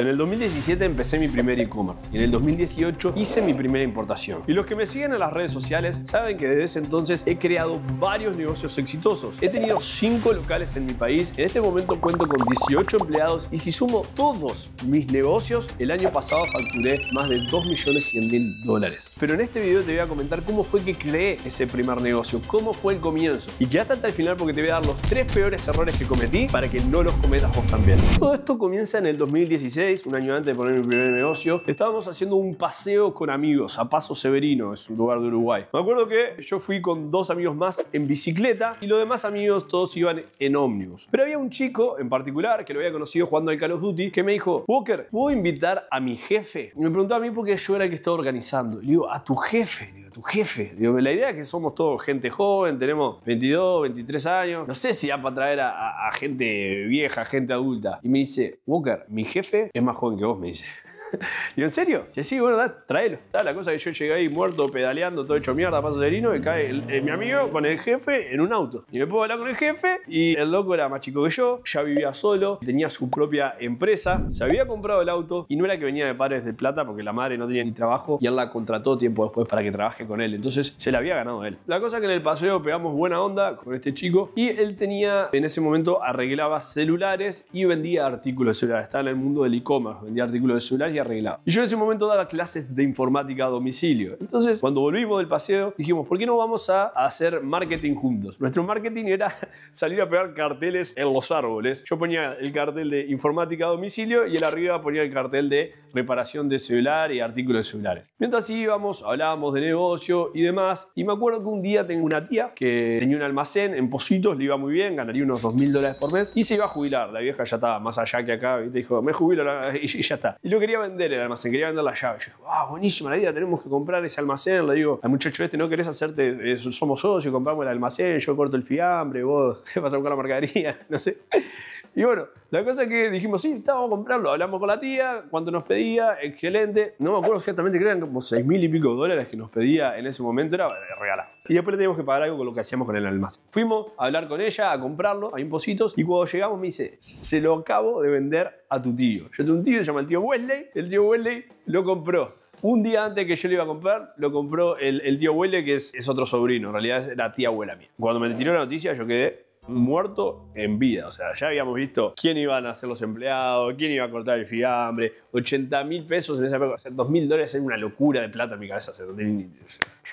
En el 2017 empecé mi primer e-commerce y en el 2018 hice mi primera importación. Y los que me siguen en las redes sociales saben que desde ese entonces he creado varios negocios exitosos. He tenido 5 locales en mi país, en este momento cuento con 18 empleados y si sumo todos mis negocios, el año pasado facturé más de 2.100.000 dólares. Pero en este video te voy a comentar cómo fue que creé ese primer negocio, cómo fue el comienzo y quédate hasta el final porque te voy a dar los 3 peores errores que cometí para que no los cometas vos también. Todo esto comienza en el 2016 un año antes de poner mi primer negocio, estábamos haciendo un paseo con amigos a Paso Severino, es un lugar de Uruguay. Me acuerdo que yo fui con dos amigos más en bicicleta y los demás amigos todos iban en ómnibus. Pero había un chico en particular que lo había conocido jugando al Call of Duty que me dijo, Walker, ¿puedo invitar a mi jefe? Y me preguntó a mí porque yo era el que estaba organizando. Le digo, ¿a tu jefe? tu jefe. la idea es que somos todos gente joven, tenemos 22, 23 años. No sé si da para traer a, a gente vieja, gente adulta. Y me dice, Walker, mi jefe es más joven que vos, me dice. y en serio, que sí, bueno, tráelo. la cosa es que yo llegué ahí muerto, pedaleando, todo hecho mierda, paso de lino, y cae eh, mi amigo con el jefe en un auto. Y me puedo hablar con el jefe, y el loco era más chico que yo, ya vivía solo, tenía su propia empresa, se había comprado el auto, y no era que venía de padres de plata, porque la madre no tenía ni trabajo, y él la contrató tiempo después para que trabaje con él. Entonces se la había ganado él. La cosa es que en el paseo pegamos buena onda con este chico, y él tenía, en ese momento, arreglaba celulares y vendía artículos de celulares. Estaba en el mundo del e-commerce, vendía artículos de celulares arreglado. Y yo en ese momento daba clases de informática a domicilio. Entonces, cuando volvimos del paseo, dijimos, ¿por qué no vamos a hacer marketing juntos? Nuestro marketing era salir a pegar carteles en los árboles. Yo ponía el cartel de informática a domicilio y él arriba ponía el cartel de reparación de celular y artículos de celulares. Mientras íbamos, hablábamos de negocio y demás. Y me acuerdo que un día tengo una tía que tenía un almacén en Positos, le iba muy bien, ganaría unos 2.000 mil dólares por mes y se iba a jubilar. La vieja ya estaba más allá que acá y te dijo, me jubilo y, ya está. Y lo quería vender el almacén, quería vender la llave. Yo ah, buenísima la idea, tenemos que comprar ese almacén. Le digo al muchacho este, ¿no querés hacerte, eh, somos socios, compramos el almacén, yo corto el fiambre, vos vas a buscar la mercadería, no sé. Y bueno, la cosa es que dijimos, sí, estábamos a comprarlo. Hablamos con la tía, cuánto nos pedía, excelente. No me acuerdo exactamente, creo que eran como 6 mil y pico dólares que nos pedía en ese momento, era de regalar. Y después teníamos que pagar algo con lo que hacíamos con el almacén. Fuimos a hablar con ella, a comprarlo, a impositos, y cuando llegamos me dice, se lo acabo de vender a tu tío. Yo tengo un tío, se llama el tío Wesley, el tío Wesley lo compró. Un día antes que yo lo iba a comprar, lo compró el, tío Wesley, que es, otro sobrino, en realidad es la tía abuela mía. Cuando me tiró la noticia, yo quedé muerto en vida. O sea, ya habíamos visto quién iban a ser los empleados, quién iba a cortar el fiambre. 80 mil pesos en esa época, o sea, mil dólares era una locura de plata en mi cabeza. yo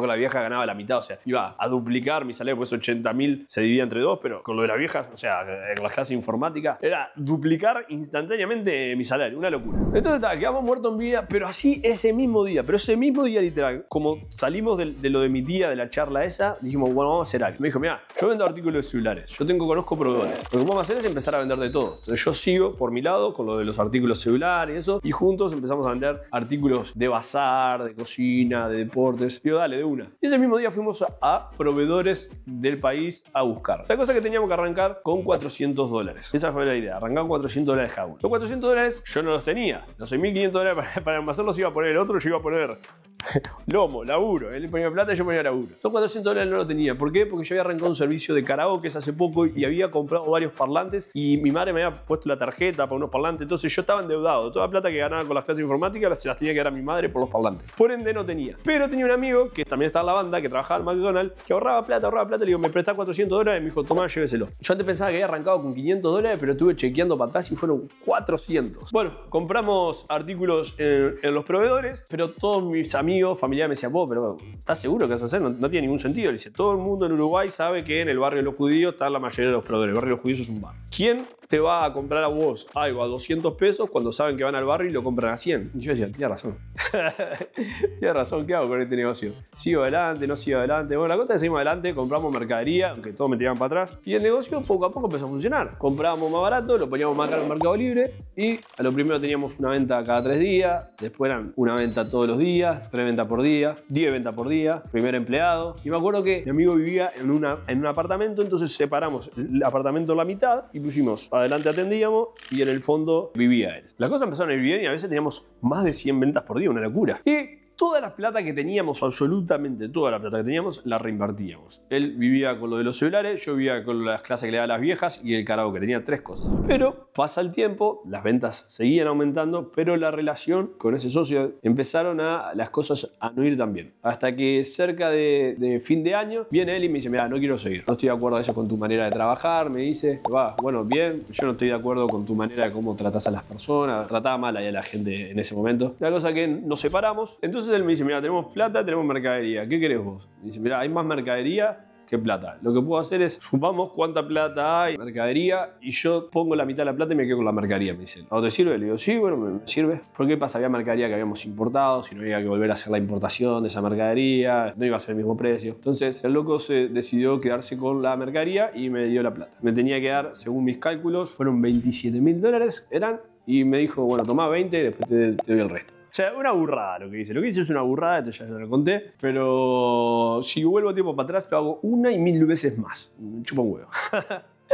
con la vieja ganaba la mitad, o sea, iba a duplicar mi salario, pues 80 mil se dividía entre dos, pero con lo de la vieja, o sea, en las clases informática, era duplicar instantáneamente mi salario, una locura. Entonces, estaba quedamos muertos en vida, pero así ese mismo día, pero ese mismo día literal, como salimos de, de lo de mi tía, de la charla esa, dijimos, bueno, vamos a hacer algo. Me dijo, mira, yo vendo artículos celulares. Yo tengo, conozco proveedores. Lo que vamos a hacer es empezar a vender de todo. Entonces yo sigo por mi lado con lo de los artículos celulares y eso. Y juntos empezamos a vender artículos de bazar, de cocina, de deportes. Digo, dale, de una. Y ese mismo día fuimos a proveedores del país a buscar. La cosa que teníamos que arrancar con 400 dólares. Esa fue la idea. Arrancar con 400 dólares cada uno. Los 400 dólares yo no los tenía. Los 6.500 dólares para, para almacenarlos iba a poner el otro, yo iba a poner Lomo, laburo. Él ponía plata y yo ponía laburo. Son 400 dólares no lo tenía. ¿Por qué? Porque yo había arrancado un servicio de karaoke hace poco y había comprado varios parlantes y mi madre me había puesto la tarjeta para unos parlantes. Entonces yo estaba endeudado. Toda la plata que ganaba con las clases informáticas se las tenía que dar a mi madre por los parlantes. Por ende no tenía. Pero tenía un amigo que también estaba en la banda, que trabajaba en McDonald's, que ahorraba plata, ahorraba plata. Le digo, me prestás 400 dólares y me dijo, tomá, lléveselo. Yo antes pensaba que había arrancado con 500 dólares, pero estuve chequeando para atrás y fueron 400. Bueno, compramos artículos en los proveedores, pero todos mis amigos familia me decían, vos, pero ¿estás seguro que vas a hacer? No, tiene ningún sentido. Le dice, todo el mundo en Uruguay sabe que en el barrio de los judíos está la mayoría de los proveedores. El barrio de los judíos es un bar. ¿Quién te va a comprar a vos algo a 200 pesos cuando saben que van al barrio y lo compran a 100. Y yo decía, tienes razón. tienes razón, ¿qué hago con este negocio? ¿Sigo adelante? ¿No sigo adelante? Bueno, la cosa es que seguimos adelante, compramos mercadería, aunque todos me tiraban para atrás. Y el negocio poco a poco empezó a funcionar. Comprábamos más barato, lo poníamos más caro en Mercado Libre y a lo primero teníamos una venta cada tres días, después eran una venta todos los días, tres ventas por día, diez ventas por día, primer empleado. Y me acuerdo que mi amigo vivía en, una, en un apartamento, entonces separamos el apartamento a la mitad y pusimos adelante atendíamos y en el fondo vivía él. Las cosas empezaron a ir bien y a veces teníamos más de 100 ventas por día, una locura. Y toda la plata que teníamos, absolutamente toda la plata que teníamos, la reinvertíamos. Él vivía con lo de los celulares, yo vivía con las clases que le daba las viejas y el carajo que tenía tres cosas. Pero pasa el tiempo, las ventas seguían aumentando, pero la relación con ese socio empezaron a las cosas a no ir tan bien. Hasta que cerca de, fin de año viene él y me dice, mira, no quiero seguir, no estoy de acuerdo con tu manera de trabajar, me dice, va, bueno, bien, yo no estoy de acuerdo con tu manera de cómo tratas a las personas, trataba mal a la gente en ese momento. La cosa que nos separamos, entonces él me dice, mira, tenemos plata, tenemos mercadería, ¿qué querés vos? dice, mira, hay más mercadería que plata. Lo que puedo hacer es, sumamos cuánta plata hay, mercadería, y yo pongo la mitad de la plata y me quedo con la mercadería, me dice, ¿No te sirve? Le digo, sí, bueno, me sirve. porque qué pasa? Había mercadería que habíamos importado, si no había que volver a hacer la importación de esa mercadería, no iba a ser el mismo precio. Entonces, el loco se decidió quedarse con la mercadería y me dio la plata. Me tenía que dar, según mis cálculos, fueron 27 mil dólares, eran, y me dijo, bueno, toma 20 y después te doy el resto. O sea, una burrada lo que dice. Lo que dice es una burrada, esto ya lo conté. Pero si vuelvo tiempo para atrás, lo hago una y mil veces más. Chupa un huevo.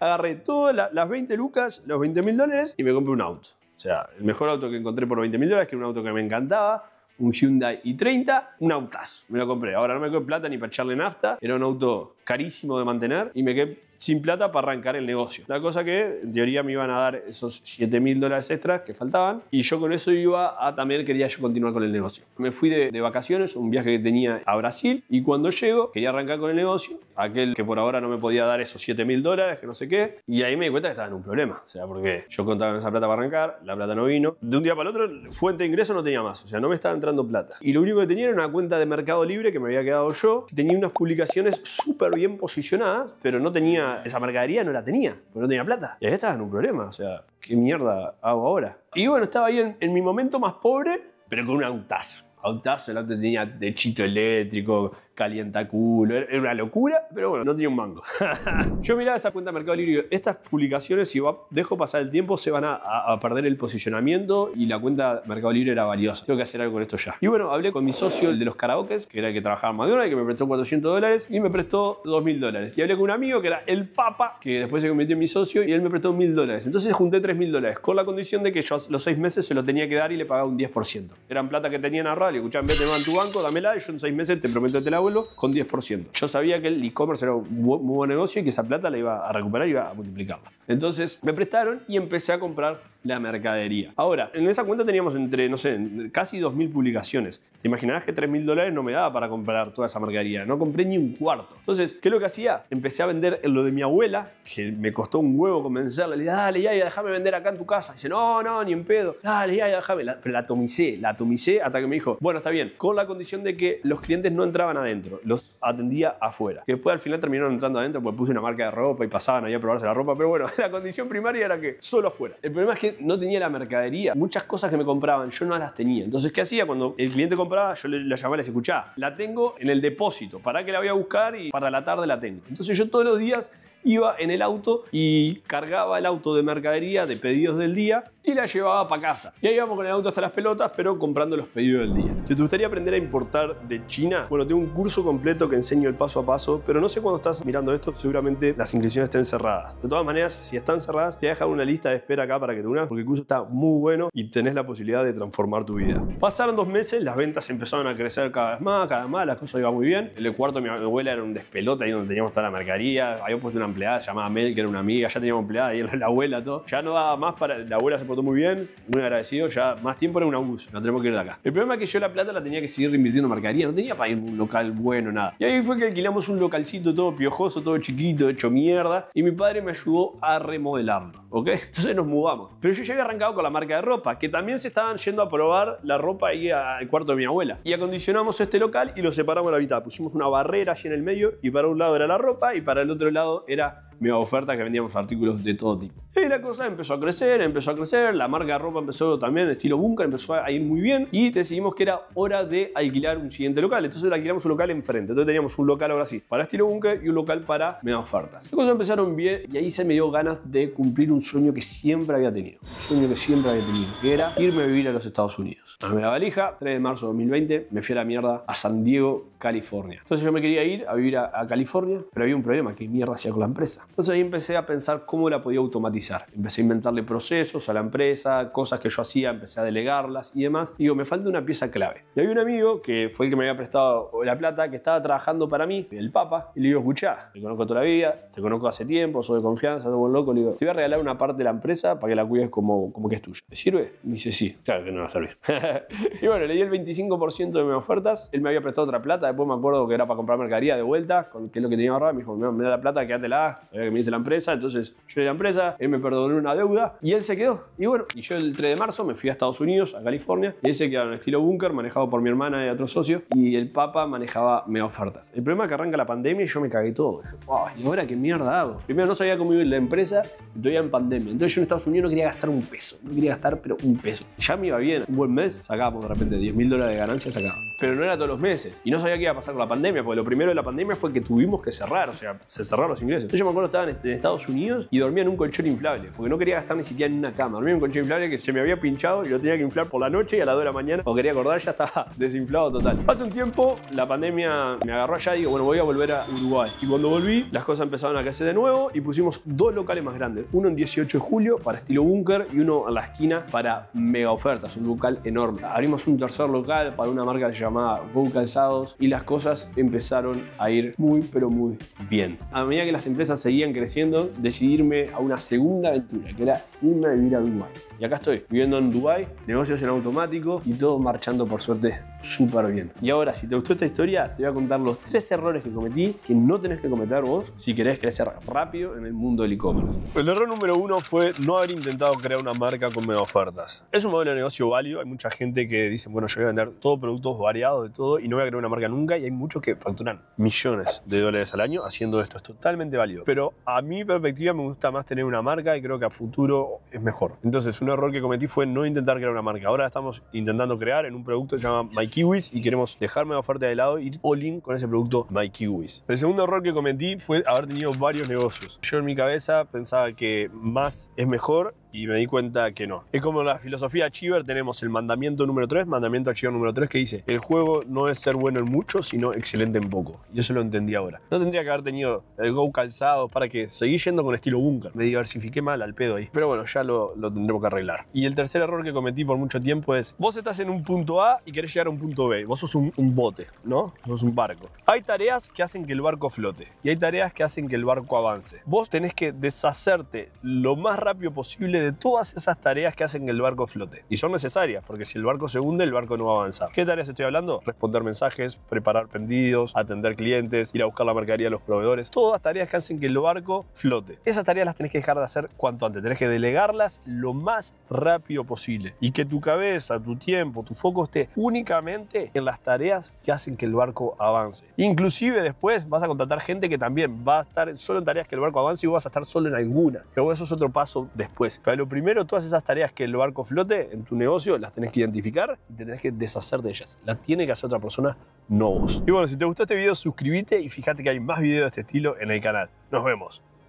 Agarré todas las 20 lucas, los 20 mil dólares, y me compré un auto. O sea, el mejor auto que encontré por 20 mil dólares, que era un auto que me encantaba, un Hyundai i30, un autazo. Me lo compré. Ahora no me coge plata ni para echarle nafta. Era un auto carísimo de mantener y me quedé sin plata para arrancar el negocio. La cosa que en teoría me iban a dar esos 7 mil dólares extras que faltaban y yo con eso iba a también quería yo continuar con el negocio. Me fui de, de, vacaciones, un viaje que tenía a Brasil y cuando llego quería arrancar con el negocio, aquel que por ahora no me podía dar esos 7 mil dólares, que no sé qué, y ahí me di cuenta que estaba en un problema, o sea, porque yo contaba con esa plata para arrancar, la plata no vino, de un día para el otro fuente de ingreso no tenía más, o sea, no me estaba entrando plata. Y lo único que tenía era una cuenta de mercado libre que me había quedado yo, que tenía unas publicaciones súper bien posicionada, pero no tenía, esa mercadería no la tenía, porque no tenía plata. Y ahí estaba en un problema, o sea, ¿qué mierda hago ahora? Y bueno, estaba ahí en, mi momento más pobre, pero con un autazo. Autazo, el auto tenía techito eléctrico, calientaculo, era una locura, pero bueno, no tenía un mango. Yo miraba esa cuenta de Mercado Libre y estas publicaciones, si dejo pasar el tiempo, se van a, perder el posicionamiento y la cuenta de Mercado Libre era valiosa. Tengo que hacer algo con esto ya. Y bueno, hablé con mi socio, el de los karaokes, que era el que trabajaba en y que me prestó 400 dólares y me prestó 2.000 dólares. Y hablé con un amigo que era el Papa, que después se convirtió en mi socio y él me prestó 1.000 dólares. Entonces junté 3.000 dólares con la condición de que yo los seis meses se lo tenía que dar y le pagaba un 10%. Eran plata que tenían a le escuchaban, vete, en tu banco, dámela y yo en seis meses te prometo que te la con 10%. Yo sabía que el e-commerce era un muy buen negocio y que esa plata la iba a recuperar y iba a multiplicarla. Entonces me prestaron y empecé a comprar la mercadería. Ahora, en esa cuenta teníamos entre, no sé, casi 2.000 publicaciones. Te imaginarás que 3.000 dólares no me daba para comprar toda esa mercadería. No compré ni un cuarto. Entonces, ¿qué es lo que hacía? Empecé a vender lo de mi abuela, que me costó un huevo convencerla. Le dije, dale, ya, ya, déjame vender acá en tu casa. Y dice, no, no, ni en pedo. Dale, ya, ya, déjame. La, pero la atomicé, la atomicé hasta que me dijo, bueno, está bien, con la condición de que los clientes no entraban a los atendía afuera. Que después al final terminaron entrando adentro porque puse una marca de ropa y pasaban ahí a probarse la ropa, pero bueno, la condición primaria era que solo afuera. El problema es que no tenía la mercadería, muchas cosas que me compraban yo no las tenía. Entonces, ¿qué hacía? Cuando el cliente compraba, yo le, llamaba y les escuchaba, la tengo en el depósito, para que la voy a buscar y para la tarde la tengo. Entonces yo todos los días iba en el auto y cargaba el auto de mercadería, de pedidos del día, y la llevaba para casa. Y ahí íbamos con el auto hasta las pelotas, pero comprando los pedidos del día. Si te gustaría aprender a importar de China, bueno, tengo un curso completo que enseño el paso a paso, pero no sé cuándo estás mirando esto, seguramente las inscripciones estén cerradas. De todas maneras, si están cerradas, te voy a dejar una lista de espera acá para que te unas, porque el curso está muy bueno y tenés la posibilidad de transformar tu vida. Pasaron dos meses, las ventas empezaron a crecer cada vez más, cada vez más, las cosas iba muy bien. El cuarto mi abuela era un despelote ahí donde teníamos toda la mercadería, había puesto una empleada, se llamaba Mel, que era una amiga, ya teníamos empleada y la abuela, todo. Ya no daba más para. La abuela se portó muy bien, muy agradecido, ya más tiempo era un abuso, no tenemos que ir de acá. El problema es que yo la plata la tenía que seguir invirtiendo en marcaría, no tenía para ir a un local bueno, nada. Y ahí fue que alquilamos un localcito todo piojoso, todo chiquito, hecho mierda, y mi padre me ayudó a remodelarlo, ¿ok? Entonces nos mudamos. Pero yo ya había arrancado con la marca de ropa, que también se estaban yendo a probar la ropa ahí al cuarto de mi abuela. Y acondicionamos este local y lo separamos la mitad. Pusimos una barrera así en el medio y para un lado era la ropa y para el otro lado era já. mega oferta que vendíamos artículos de todo tipo. Y la cosa empezó a crecer, empezó a crecer, la marca ropa empezó también, estilo búnker empezó a ir muy bien y decidimos que era hora de alquilar un siguiente local. Entonces alquilamos un local enfrente. Entonces teníamos un local ahora sí para estilo Bunker y un local para mega ofertas. Las cosas empezaron bien y ahí se me dio ganas de cumplir un sueño que siempre había tenido. Un sueño que siempre había tenido, que era irme a vivir a los Estados Unidos. Armé la valija, 3 de marzo de 2020, me fui a la mierda a San Diego, California. Entonces yo me quería ir a vivir a, California, pero había un problema, ¿qué mierda hacía con la empresa? Entonces ahí empecé a pensar cómo la podía automatizar. Empecé a inventarle procesos a la empresa, cosas que yo hacía, empecé a delegarlas y demás. Y digo, me falta una pieza clave. Y hay un amigo que fue el que me había prestado la plata, que estaba trabajando para mí, el Papa, y le digo, escuchá, te conozco toda la vida, te conozco hace tiempo, soy de confianza, todo loco. Le digo, te voy a regalar una parte de la empresa para que la cuides como, como que es tuya. ¿Te sirve? Me dice, sí, claro que no va a servir. y bueno, le di el 25% de mis ofertas, él me había prestado otra plata, después me acuerdo que era para comprar mercadería de vuelta, con, que es lo que tenía ahorrado, me dijo, me da la plata, quédatela, que me dice la empresa, entonces yo era la empresa, él me perdonó una deuda y él se quedó. Y bueno, y yo el 3 de marzo me fui a Estados Unidos, a California, y ese se quedó en estilo búnker, manejado por mi hermana y otro socio, y el Papa manejaba mega ofertas. El problema es que arranca la pandemia y yo me cagué todo. Dije, wow, ¿y ahora qué mierda hago? Primero no sabía cómo iba la empresa, yo todavía en pandemia. Entonces yo en Estados Unidos no quería gastar un peso, no quería gastar, pero un peso. Ya me iba bien, un buen mes sacábamos de repente 10 mil dólares de ganancia, sacábamos. Pero no era todos los meses. Y no sabía qué iba a pasar con la pandemia, porque lo primero de la pandemia fue que tuvimos que cerrar, o sea, se cerraron los ingresos. Entonces yo me estaba en Estados Unidos y dormía en un colchón inflable, porque no quería gastar ni siquiera en una cama. Dormía en un colchón inflable que se me había pinchado y lo tenía que inflar por la noche y a las 2 de la mañana, o quería acordar, ya estaba desinflado total. Hace un tiempo, la pandemia me agarró allá y digo, bueno, voy a volver a Uruguay. Y cuando volví, las cosas empezaron a crecer de nuevo y pusimos dos locales más grandes. Uno en 18 de julio para estilo búnker y uno en la esquina para mega ofertas, un local enorme. Abrimos un tercer local para una marca llamada Go Calzados y las cosas empezaron a ir muy, pero muy bien. A medida que las empresas se seguían creciendo, decidirme a una segunda aventura, que era irme a vivir a Dubái. Y acá estoy, viviendo en Dubai, negocios en automático y todo marchando por suerte súper bien. Y ahora, si te gustó esta historia, te voy a contar los tres errores que cometí que no tenés que cometer vos si querés crecer rápido en el mundo del e-commerce. El error número uno fue no haber intentado crear una marca con mega ofertas. Es un modelo de negocio válido, hay mucha gente que dice, bueno, yo voy a vender todos productos variados de todo y no voy a crear una marca nunca y hay muchos que facturan millones de dólares al año haciendo esto, es totalmente válido. Pero a mi perspectiva me gusta más tener una marca y creo que a futuro es mejor. Entonces, un error que cometí fue no intentar crear una marca. Ahora estamos intentando crear en un producto que se llama My y queremos dejarme la oferta de lado y ir all in con ese producto MyKiwis El segundo error que cometí fue haber tenido varios negocios. Yo en mi cabeza pensaba que más es mejor y me di cuenta que no. Es como la filosofía Chiver, tenemos el mandamiento número 3, mandamiento Chiver número 3 que dice, el juego no es ser bueno en mucho, sino excelente en poco. Y eso lo entendí ahora. No tendría que haber tenido el go calzado para que seguí yendo con estilo búnker. Me diversifiqué mal al pedo ahí. Pero bueno, ya lo, lo tendremos que arreglar. Y el tercer error que cometí por mucho tiempo es, vos estás en un punto A y querés llegar a un punto B. Vos sos un, un bote, ¿no? Sos un barco. Hay tareas que hacen que el barco flote y hay tareas que hacen que el barco avance. Vos tenés que deshacerte lo más rápido posible de todas esas tareas que hacen que el barco flote. Y son necesarias, porque si el barco se hunde, el barco no va a avanzar. ¿Qué tareas estoy hablando? Responder mensajes, preparar pendidos, atender clientes, ir a buscar la mercadería a los proveedores. Todas tareas que hacen que el barco flote. Esas tareas las tenés que dejar de hacer cuanto antes. Tenés que delegarlas lo más rápido posible. Y que tu cabeza, tu tiempo, tu foco esté únicamente en las tareas que hacen que el barco avance. Inclusive después vas a contratar gente que también va a estar solo en tareas que el barco avance y vos vas a estar solo en alguna. Pero eso es otro paso después lo primero, todas esas tareas que el barco flote en tu negocio, las tenés que identificar y te tenés que deshacer de ellas. La tiene que hacer otra persona, no vos. Y bueno, si te gustó este video, suscríbete y fíjate que hay más videos de este estilo en el canal. Nos vemos.